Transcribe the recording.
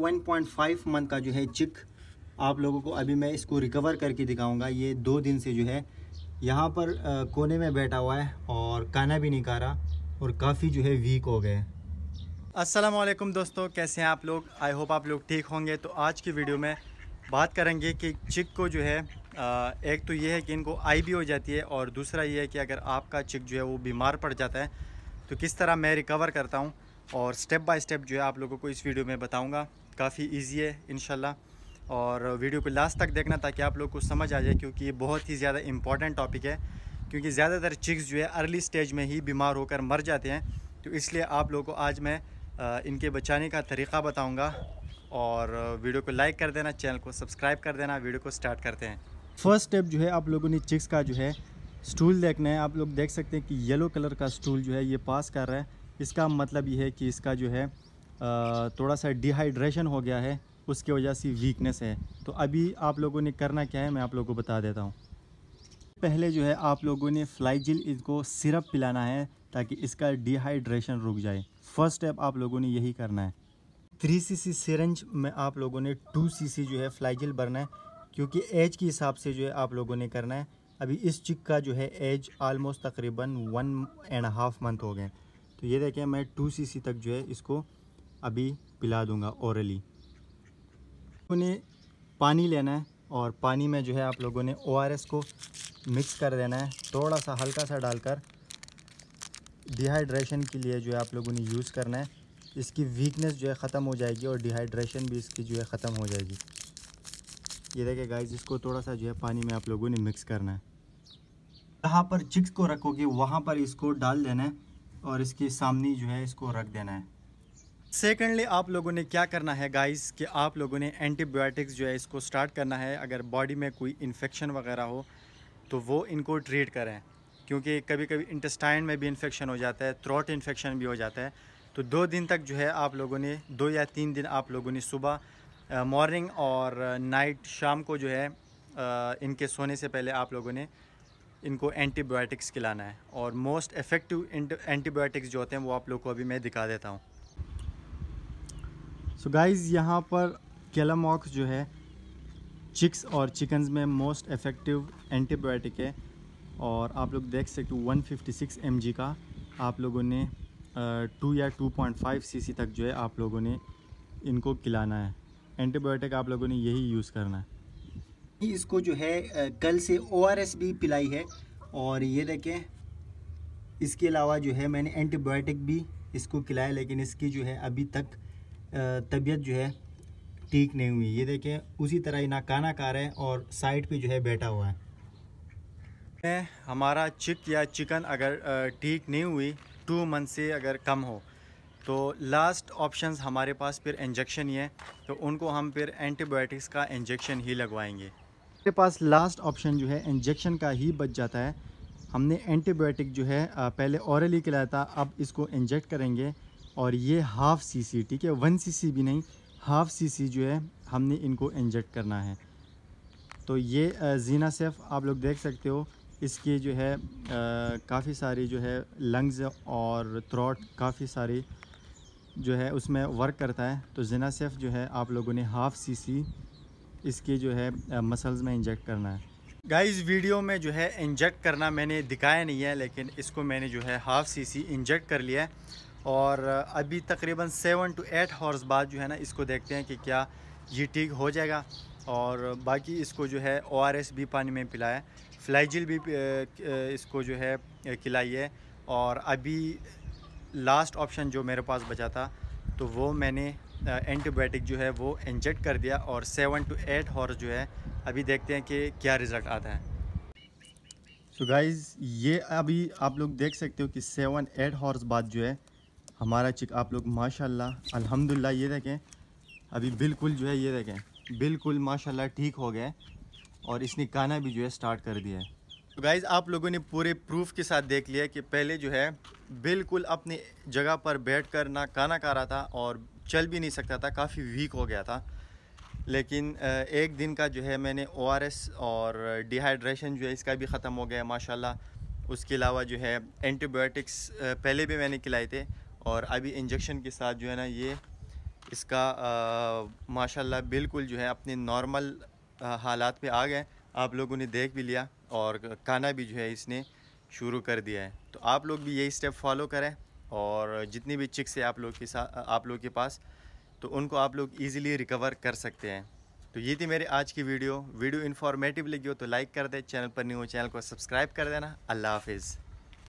1.5 month का जो है चिक आप लोगों को अभी मैं इसको रिकवर करके दिखाऊंगा ये दो दिन से जो है यहाँ पर आ, कोने में बैठा हुआ है और काना भी नहीं खा रहा और काफ़ी जो है वीक हो गए वालेकुम दोस्तों कैसे हैं आप लोग आई होप आप लोग ठीक होंगे तो आज की वीडियो में बात करेंगे कि चिक को जो है एक तो ये है कि इनको आई भी हो जाती है और दूसरा ये है कि अगर आपका चिक जो है वो बीमार पड़ जाता है तो किस तरह मैं रिकवर करता हूँ और स्टेप बाय स्टेप जो है आप लोगों को इस वीडियो में बताऊँगा काफ़ी ईजी है इन और वीडियो को लास्ट तक देखना ताकि आप लोग को समझ आ जाए क्योंकि ये बहुत ही ज़्यादा इम्पॉर्टेंट टॉपिक है क्योंकि ज़्यादातर चिक्स जो है अर्ली स्टेज में ही बीमार होकर मर जाते हैं तो इसलिए आप लोगों को आज मैं इनके बचाने का तरीका बताऊँगा और वीडियो को लाइक कर देना चैनल को सब्सक्राइब कर देना वीडियो को स्टार्ट करते हैं फर्स्ट स्टेप जो है आप लोगों ने चिक्स का जो है स्टूल देखना है आप लोग देख सकते हैं कि येलो कलर का स्टूल जो है ये पास कर रहा है इसका मतलब ये है कि इसका जो है थोड़ा सा डिहाइड्रेशन हो गया है उसकी वजह से वीकनेस है तो अभी आप लोगों ने करना क्या है मैं आप लोगों को बता देता हूँ पहले जो है आप लोगों ने फ्लाईजिल इसको सिरप पिलाना है ताकि इसका डिहाइड्रेशन रुक जाए फर्स्ट स्टेप आप लोगों ने यही करना है थ्री सी सी सिरंज में आप लोगों ने टू सी सी जो है फ़्लाईजिल भरना है क्योंकि एज के हिसाब से जो है आप लोगों ने करना है अभी इस चिक का जो है एज आलमोस्ट तकरीबन वन एंड हाफ मंथ हो गए तो ये देखें मैं टू सी सी तक जो है इसको अभी पिला दूंगा औरली उन्हें पानी लेना है और पानी में जो है आप लोगों ने ओ को मिक्स कर देना है थोड़ा सा हल्का सा डालकर डिहाइड्रेशन के लिए जो है आप लोगों ने यूज़ करना है इसकी वीकनेस जो है ख़त्म हो जाएगी और डिहाइड्रेशन भी इसकी जो है ख़त्म हो जाएगी ये देखिए गाइस इसको थोड़ा सा जो है पानी में आप लोगों ने मिक्स करना है जहाँ पर चिक्स को रखोगे वहाँ पर इसको डाल देना है और इसके सामने जो है इसको रख देना है सेकेंडली आप लोगों ने क्या करना है गाइस कि आप लोगों ने एंटीबायोटिक्स जो है इसको स्टार्ट करना है अगर बॉडी में कोई इन्फेक्शन वगैरह हो तो वो इनको ट्रीट करें क्योंकि कभी कभी इंटेस्टाइन में भी इन्फेक्शन हो जाता है थ्रोट इन्फेक्शन भी हो जाता है तो दो दिन तक जो है आप लोगों ने दो या तीन दिन आप लोगों ने सुबह मॉर्निंग और नाइट शाम को जो है आ, इनके सोने से पहले आप लोगों ने इनको एंटीबायोटिक्स खिलाना है और मोस्ट इफ़ेक्टिव एंटीबायोटिक्स जो होते हैं वो आप लोग को अभी मैं दिखा देता हूँ सो गाइज़ गाइस यहाँ पर केलामॉक्स जो है चिक्स और चिकन्स में मोस्ट इफ़ेक्टिव एंटीबायोटिक है और आप लोग देख सकते हो 156 फिफ्टी का आप लोगों ने टू या 2.5 सीसी तक जो है आप लोगों ने इनको खिलाना है एंटीबायोटिक आप लोगों ने यही यूज़ करना है इसको जो है कल से ओ भी पिलाई है और ये देखें इसके अलावा जो है मैंने एंटीबायोटिक भी इसको खिलाया लेकिन इसकी जो है अभी तक तबीयत जो है ठीक नहीं हुई ये देखें उसी तरह ही नाकाना कार है और साइड पे जो है बैठा हुआ है हमारा चिक या चिकन अगर ठीक नहीं हुई टू मंथ से अगर कम हो तो लास्ट ऑप्शन हमारे पास फिर इंजेक्शन ही है तो उनको हम फिर एंटीबायोटिक्स का इंजेक्शन ही लगवाएंगे मेरे पास लास्ट ऑप्शन जो है इंजेक्शन का ही बच जाता है हमने एंटीबायोटिक जो है पहले औरली खिलाया था अब इसको इंजेक्ट करेंगे और ये हाफ़ सी सी ठीक है वन सी सी भी नहीं हाफ़ सी सी जो है हमने इनको इंजेक्ट करना है तो ये जीना सेफ आप लोग देख सकते हो इसके जो है काफ़ी सारी जो है लंग्स और थ्रॉट काफ़ी सारी जो है उसमें वर्क करता है तो जीना सेफ जो है आप लोगों ने हाफ़ सी सी इसके जो है मसल्स में इंजेक्ट करना है गाइस वीडियो में जो है इंजेक्ट करना मैंने दिखाया नहीं है लेकिन इसको मैंने जो है हाफ़ सी सी इंजेक्ट कर लिया है और अभी तकरीबन सेवन टू एट हॉर्स बाद जो है ना इसको देखते हैं कि क्या ये ठीक हो जाएगा और बाकी इसको जो है ओ आर एस भी पानी में पिलाया फ्लाइजिल भी इसको जो है खिलाइए और अभी लास्ट ऑप्शन जो मेरे पास बचा था तो वो मैंने एंटीबायोटिक जो है वो इंजेक्ट कर दिया और सेवन टू एट हॉर्स जो है अभी देखते हैं कि क्या रिज़ल्ट आता है सो गाइज़ ये अभी आप लोग देख सकते हो कि सेवन एट हॉर्स बाद जो है हमारा चिक आप लोग माशाल्लाह अल्हम्दुलिल्लाह ये देखें अभी बिल्कुल जो है ये देखें बिल्कुल माशाल्लाह ठीक हो गए और इसने काना भी जो है स्टार्ट कर दिया है तो गाइज़ आप लोगों ने पूरे प्रूफ के साथ देख लिया कि पहले जो है बिल्कुल अपनी जगह पर कर ना काना खा रहा था और चल भी नहीं सकता था काफ़ी वीक हो गया था लेकिन एक दिन का जो है मैंने ओ और डिहाइड्रेशन जो है इसका भी ख़त्म हो गया माशाल्लाह उसके अलावा जो है एंटीबायोटिक्स पहले भी मैंने खिलाए थे और अभी इंजेक्शन के साथ जो है ना ये इसका माशाल्लाह बिल्कुल जो है अपने नॉर्मल हालात पे आ गए आप लोगों ने देख भी लिया और खाना भी जो है इसने शुरू कर दिया है तो आप लोग भी यही स्टेप फॉलो करें और जितनी भी चिक्स है आप लोग के साथ आप लोग के पास तो उनको आप लोग इजीली रिकवर कर सकते हैं तो ये थी मेरी आज की वीडियो वीडियो इन्फॉर्मेटिव लगी हो तो लाइक कर दे चैनल पर नहीं हो चैनल को सब्सक्राइब कर देना अल्लाह हाफिज़